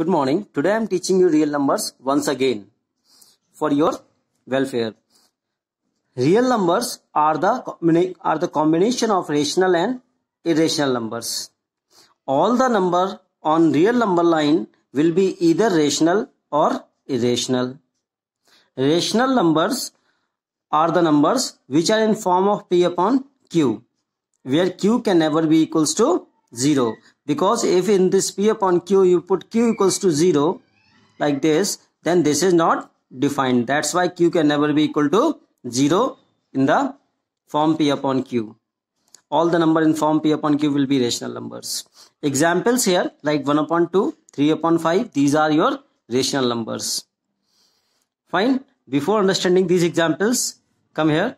Good morning. Today I am teaching you real numbers once again for your welfare. Real numbers are the are the combination of rational and irrational numbers. All the number on real number line will be either rational or irrational. Rational numbers are the numbers which are in form of P upon Q where Q can never be equals to 0 because if in this p upon q you put q equals to 0 like this then this is not defined that's why q can never be equal to 0 in the form p upon q all the number in form p upon q will be rational numbers examples here like 1 upon 2 3 upon 5 these are your rational numbers fine before understanding these examples come here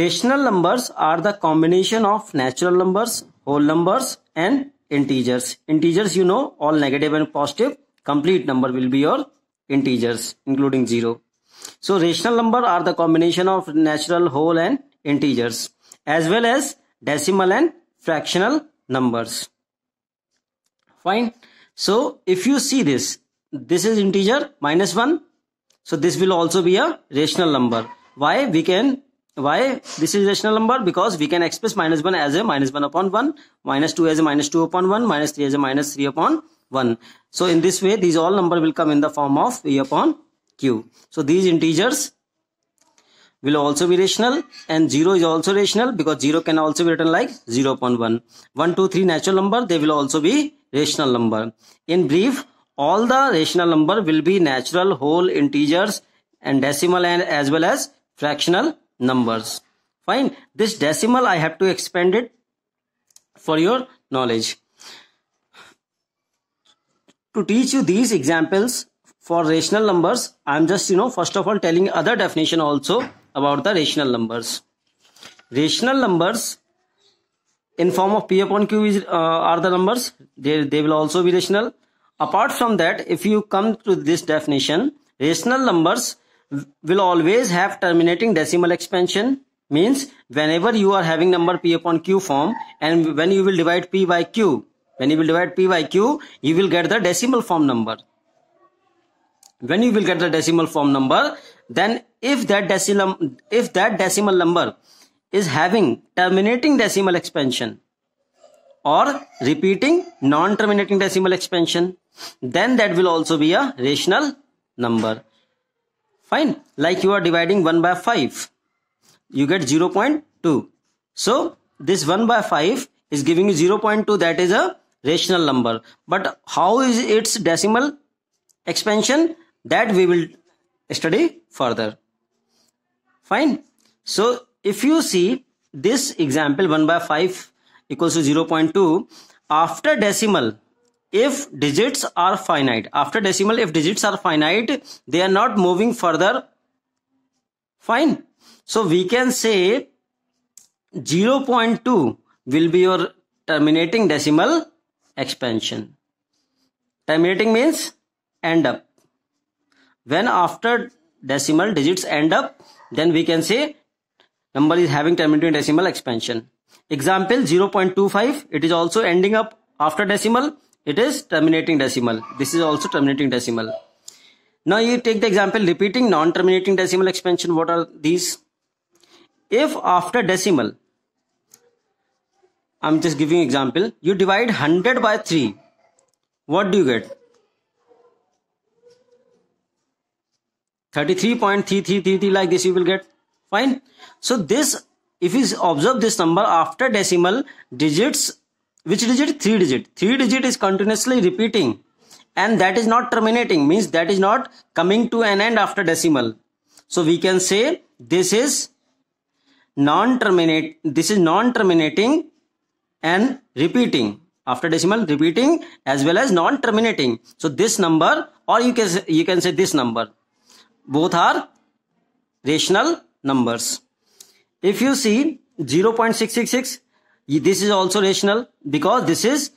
rational numbers are the combination of natural numbers whole numbers and integers. Integers you know all negative and positive complete number will be your integers including 0. So rational number are the combination of natural whole and integers as well as decimal and fractional numbers. Fine. So if you see this, this is integer minus 1. So this will also be a rational number. Why? We can why this is rational number? Because we can express minus 1 as a minus 1 upon 1, minus 2 as a minus 2 upon 1, minus 3 as a minus 3 upon 1. So in this way, these all number will come in the form of a upon Q. So these integers will also be rational and 0 is also rational because 0 can also be written like 0 upon 1. 1, 2, 3 natural number, they will also be rational number. In brief, all the rational number will be natural whole integers and decimal and as well as fractional numbers fine this decimal i have to expand it for your knowledge to teach you these examples for rational numbers i'm just you know first of all telling other definition also about the rational numbers rational numbers in form of p upon q is, uh, are the numbers they, they will also be rational apart from that if you come to this definition rational numbers will always have terminating decimal expansion means whenever you are having number p upon q form and when you will divide p by q when you will divide p by q you will get the decimal form number when you will get the decimal form number then if that decimal if that decimal number is having terminating decimal expansion or repeating non-terminating decimal expansion then that will also be a rational number fine like you are dividing 1 by 5 you get 0 0.2 so this 1 by 5 is giving you 0 0.2 that is a rational number but how is its decimal expansion that we will study further fine so if you see this example 1 by 5 equals to 0 0.2 after decimal if digits are finite after decimal if digits are finite they are not moving further fine so we can say 0.2 will be your terminating decimal expansion terminating means end up when after decimal digits end up then we can say number is having terminating decimal expansion example 0.25 it is also ending up after decimal it is terminating decimal this is also terminating decimal now you take the example repeating non-terminating decimal expansion what are these if after decimal i'm just giving example you divide 100 by 3 what do you get 33.3333 like this you will get fine so this if you observe this number after decimal digits which digit three digit three digit is continuously repeating and that is not terminating means that is not coming to an end after decimal so we can say this is non terminate this is non terminating and repeating after decimal repeating as well as non terminating so this number or you can you can say this number both are rational numbers if you see 0 0.666 this is also rational because this is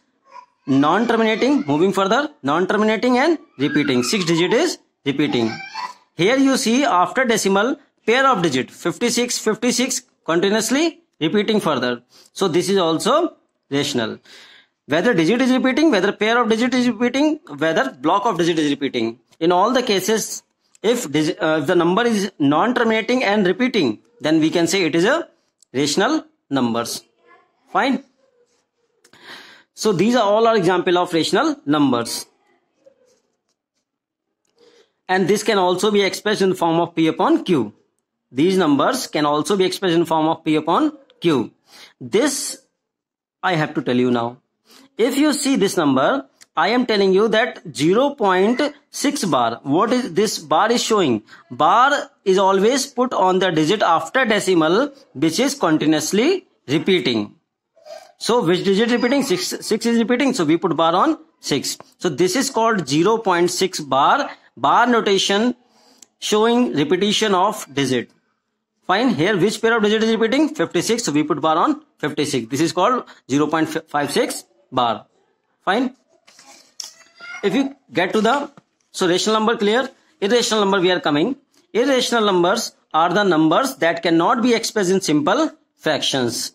non-terminating moving further non-terminating and repeating six digit is repeating here you see after decimal pair of digit 56 56 continuously repeating further so this is also rational whether digit is repeating whether pair of digit is repeating whether block of digit is repeating in all the cases if, uh, if the number is non-terminating and repeating then we can say it is a rational numbers fine so these are all our example of rational numbers and this can also be expressed in form of p upon q these numbers can also be expressed in form of p upon q this i have to tell you now if you see this number i am telling you that 0.6 bar what is this bar is showing bar is always put on the digit after decimal which is continuously repeating so which digit repeating? 6, 6 is repeating. So we put bar on 6. So this is called 0.6 bar, bar notation showing repetition of digit. Fine. Here which pair of digit is repeating? 56. So we put bar on 56. This is called 0.56 bar. Fine. If you get to the, so rational number clear, irrational number we are coming. Irrational numbers are the numbers that cannot be expressed in simple fractions.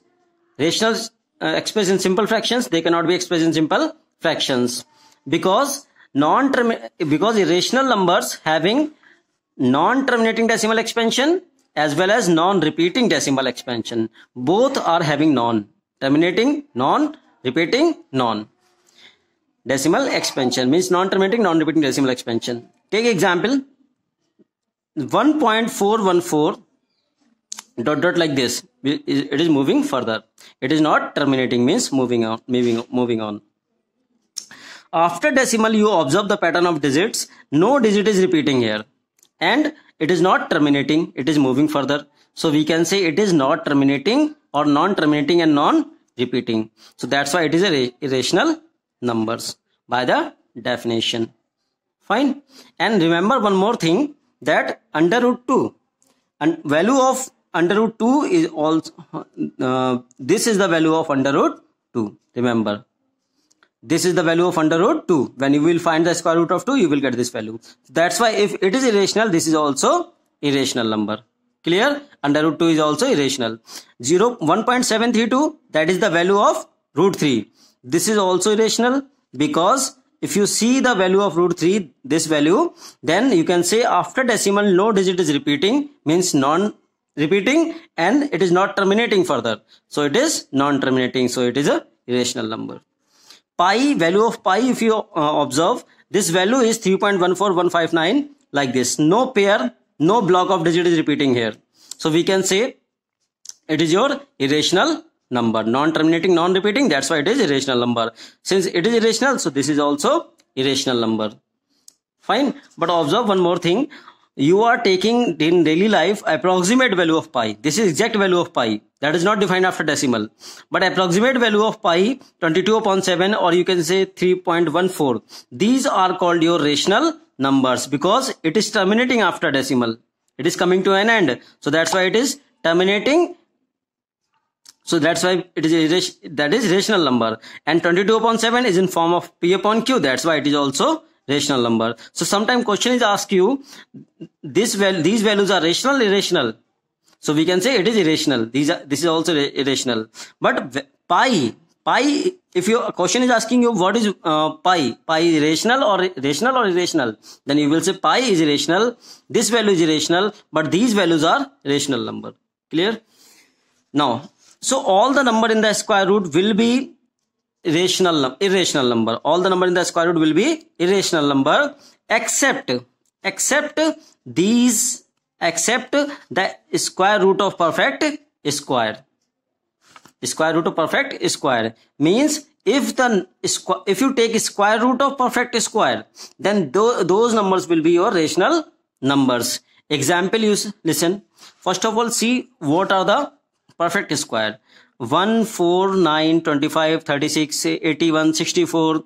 Rational uh, expressed in simple fractions they cannot be expressed in simple fractions because non because irrational numbers having non-terminating decimal expansion as well as non-repeating decimal expansion both are having non terminating non repeating non decimal expansion means non-terminating non-repeating decimal expansion take example 1.414 dot dot like this it is moving further it is not terminating means moving on moving moving on after decimal you observe the pattern of digits no digit is repeating here and it is not terminating it is moving further so we can say it is not terminating or non terminating and non repeating so that's why it is a irrational numbers by the definition fine and remember one more thing that under root 2 and value of under root 2 is also uh, this is the value of under root 2 remember this is the value of under root 2 when you will find the square root of 2 you will get this value that's why if it is irrational this is also irrational number clear under root 2 is also irrational 0 1.732 that is the value of root 3 this is also irrational because if you see the value of root 3 this value then you can say after decimal no digit is repeating means non repeating and it is not terminating further. So it is non-terminating. So it is a irrational number. Pi value of pi if you uh, observe this value is 3.14159 like this. No pair, no block of digit is repeating here. So we can say it is your irrational number. Non-terminating, non-repeating that's why it is irrational number. Since it is irrational so this is also irrational number. Fine but observe one more thing you are taking in daily life approximate value of pi this is exact value of pi that is not defined after decimal but approximate value of pi 22 upon 7 or you can say 3.14 these are called your rational numbers because it is terminating after decimal it is coming to an end so that's why it is terminating so that's why it is that is rational number and 22 upon 7 is in form of p upon q that's why it is also rational number. So sometimes question is asked you, this these values are rational, irrational. So we can say it is irrational. These are, this is also irrational. But pi, pi, if your question is asking you what is uh, pi, pi is rational or rational or irrational, then you will say pi is irrational. This value is irrational, but these values are rational number. Clear? Now, so all the number in the square root will be rational irrational number all the number in the square root will be irrational number except except these except the square root of perfect square square root of perfect square means if the square if you take square root of perfect square then th those numbers will be your rational numbers example use listen first of all see what are the perfect square 1, 4, 9, 25, 36, 81, 64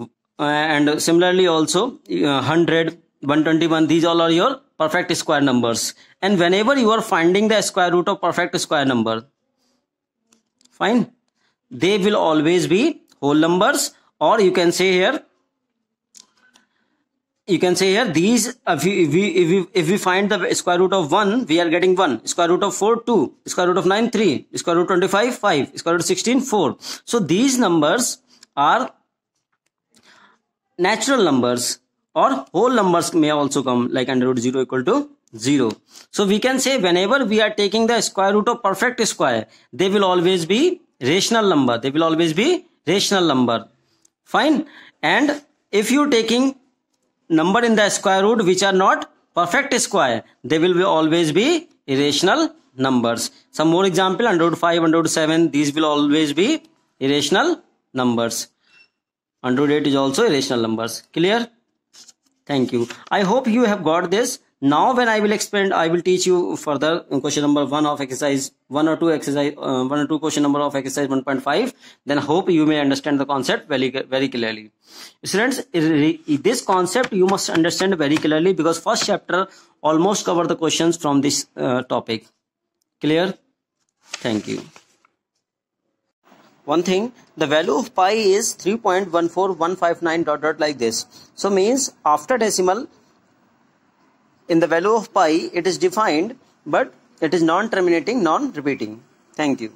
uh, and similarly also uh, 100, 121 these all are your perfect square numbers and whenever you are finding the square root of perfect square number fine they will always be whole numbers or you can say here you can say here these if we, if we if we if we find the square root of 1 we are getting 1 square root of 4 2 square root of 9 3 square root 25 5 square root 16 4 so these numbers are natural numbers or whole numbers may also come like under root 0 equal to 0 so we can say whenever we are taking the square root of perfect square they will always be rational number they will always be rational number fine and if you taking number in the square root which are not perfect square they will be always be irrational numbers some more example under root 5 under root 7 these will always be irrational numbers under root 8 is also irrational numbers clear thank you i hope you have got this now when i will expand i will teach you further question number 1 of exercise 1 or 2 exercise uh, 1 or 2 question number of exercise 1.5 then hope you may understand the concept very very clearly students this concept you must understand very clearly because first chapter almost cover the questions from this uh, topic clear thank you one thing the value of pi is 3.14159 dot dot like this so means after decimal in the value of pi it is defined but it is non-terminating non-repeating thank you